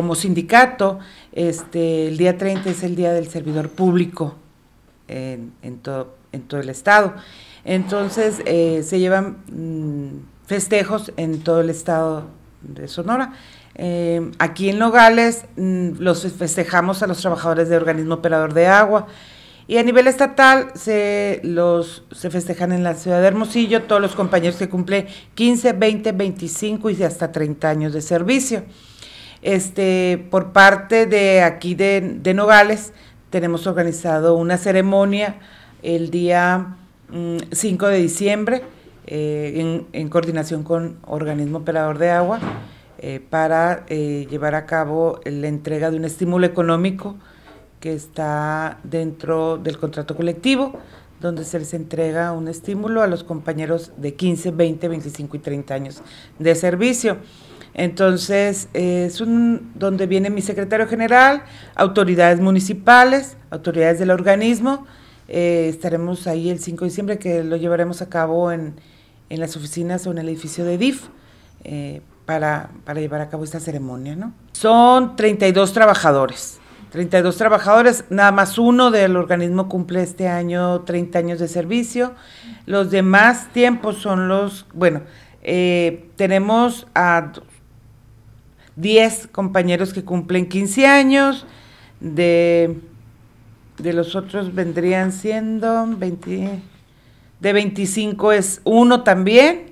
como sindicato, este, el día 30 es el Día del Servidor Público en, todo, el estado. Entonces eh, se llevan mm, festejos en todo el estado de Sonora. Eh, aquí en Nogales mm, los festejamos a los trabajadores de organismo operador de agua. Y a nivel estatal se se festejan en la ciudad de Hermosillo todos los compañeros que cumplen 15, 20, 25 y hasta 30 años de servicio este, por parte de aquí de, de Nogales, tenemos organizado una ceremonia el día 5 mm, de diciembre eh, en, coordinación con Organismo Operador de Agua eh, para eh, llevar a cabo la entrega de un estímulo económico que está dentro del contrato colectivo, donde se les entrega un estímulo a los compañeros de 15, 20, 25 y 30 años de servicio. Entonces, es donde viene mi secretario general, autoridades municipales, autoridades del organismo. Eh, estaremos ahí el 5 de diciembre, que lo llevaremos a cabo en, en las oficinas o en el edificio de DIF eh, para, para, llevar a cabo esta ceremonia. ¿no? Son 32 trabajadores. 32 trabajadores, nada más uno del organismo cumple este año 30 años de servicio. Los demás tiempos son los, bueno, eh, tenemos a 10 compañeros que cumplen 15 años, de, de los otros vendrían siendo 20, de 25 es uno también,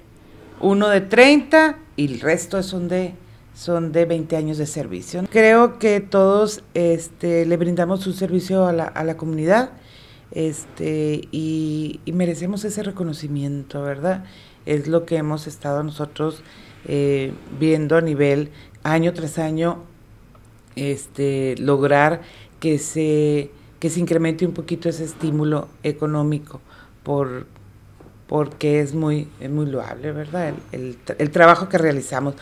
uno de 30 y el resto son de son de 20 años de servicio. Creo que todos este, le brindamos un servicio a la, comunidad este, y, y merecemos ese reconocimiento, ¿verdad? Es lo que hemos estado nosotros eh, viendo a nivel año tras año este, lograr que se, se incremente un poquito ese estímulo económico por, porque es muy, muy loable, ¿verdad? el trabajo que realizamos.